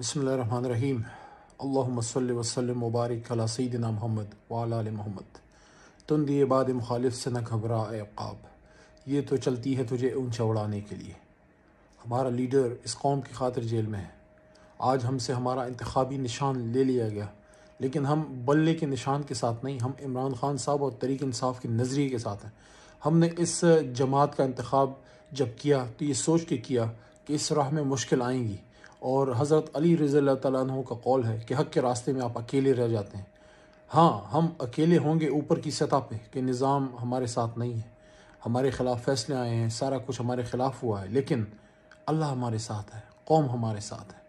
بسم اللہ الرحمن الرحیم اللہم صلی وسلم مبارک علی سیدنا محمد و علی محمد تم دیے بعد مخالف سے نہ گھبرا اے قاب یہ تو چلتی ہے تجھے اونچا اڑانے کے لیے ہمارا لیڈر اس قوم کی خاطر جیل میں ہے آج ہم سے ہمارا انتخابی نشان لے لیا گیا لیکن ہم بلے کے نشان کے ساتھ نہیں ہم عمران خان صاحب اور طریق انصاف کے نظریے کے ساتھ ہیں ہم نے اس جماعت کا انتخاب جب کیا تو یہ سوچ کے کیا کہ اس راہ میں مشکل آئیں گی اور حضرت علی رضی اللہ تعالیٰ عنہ کا قول ہے کہ حق کے راستے میں آپ اکیلے رہ جاتے ہیں ہاں ہم اکیلے ہوں گے اوپر کی سطح پہ کہ نظام ہمارے ساتھ نہیں ہے ہمارے خلاف فیصلے آئے ہیں سارا کچھ ہمارے خلاف ہوا ہے لیکن اللہ ہمارے ساتھ ہے قوم ہمارے ساتھ ہے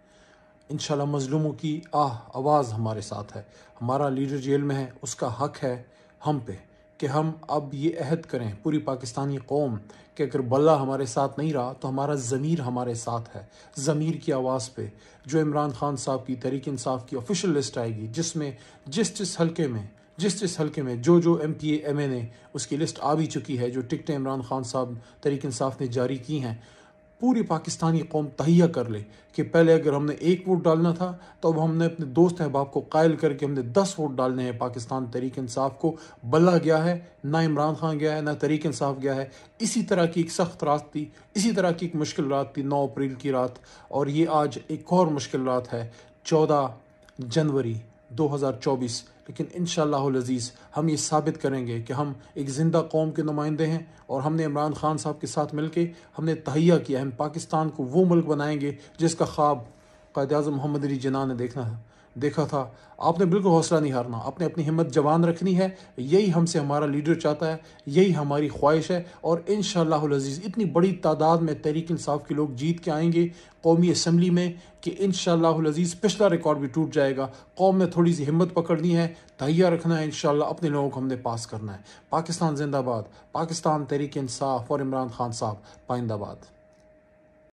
انشاءاللہ مظلوموں کی آہ آواز ہمارے ساتھ ہے ہمارا لیڈر جیل میں ہے اس کا حق ہے ہم پہ کہ ہم اب یہ عہد کریں پوری پاکستانی قوم کہ اگر بلا ہمارے ساتھ نہیں رہا تو ہمارا ضمیر ہمارے ساتھ ہے ضمیر کی آواز پہ جو عمران خان صاحب کی تحریک انصاف کی آفیشیل لسٹ آئے گی جس میں جس جس حلقے میں جس جس حلقے میں جو جو M P A M N A اس کی لسٹ آ بھی چکی ہے جو ٹکٹیں عمران خان صاحب تحریک انصاف نے جاری کی ہیں پوری پاکستانی قوم تہیا کر لے کہ پہلے اگر ہم نے ایک ووٹ ڈالنا تھا تو اب ہم نے اپنے دوست احباب کو قائل کر کے ہم نے دس ووٹ ڈالنے ہیں پاکستان تحریک انصاف کو بلا گیا ہے نہ عمران خان گیا ہے نہ تحریک انصاف گیا ہے اسی طرح کی ایک سخت رات تھی اسی طرح کی ایک مشکل رات تھی نو اپریل کی رات اور یہ آج ایک اور مشکل رات ہے چودہ جنوری دو ہزار چوبیس لیکن انشاءاللہ العزیز ہم یہ ثابت کریں گے کہ ہم ایک زندہ قوم کے نمائندے ہیں اور ہم نے عمران خان صاحب کے ساتھ مل کے ہم نے تہیا کیا ہم پاکستان کو وہ ملک بنائیں گے جس کا خواب قائد اعظم محمد علی جناح نے دیکھنا ہے دیکھا تھا آپ نے بالکل حوصلہ نہیں ہارنا آپ نے اپنی ہمت جوان رکھنی ہے یہی ہم سے ہمارا لیڈر چاہتا ہے یہی ہماری خواہش ہے اور ان شاء اللہ اتنی بڑی تعداد میں تحریک انصاف کے لوگ جیت کے آئیں گے قومی اسمبلی میں کہ ان شاء اللہ پچھلا ریکارڈ بھی ٹوٹ جائے گا قوم میں تھوڑی سی ہمت پکڑنی ہے تہیا رکھنا ہے انشاءاللہ اپنے لوگوں کو ہم نے پاس کرنا ہے پاکستان زندہ باد پاکستان تحریک انصاف اور عمران خان صاحب پائندہ باد